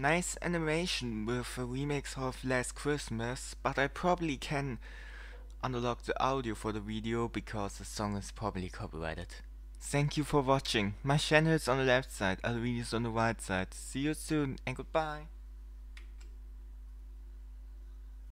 nice animation with a remix of Last Christmas, but I probably can unlock the audio for the video because the song is probably copyrighted. Thank you for watching. My channel is on the left side, I'll on the right side. See you soon and goodbye.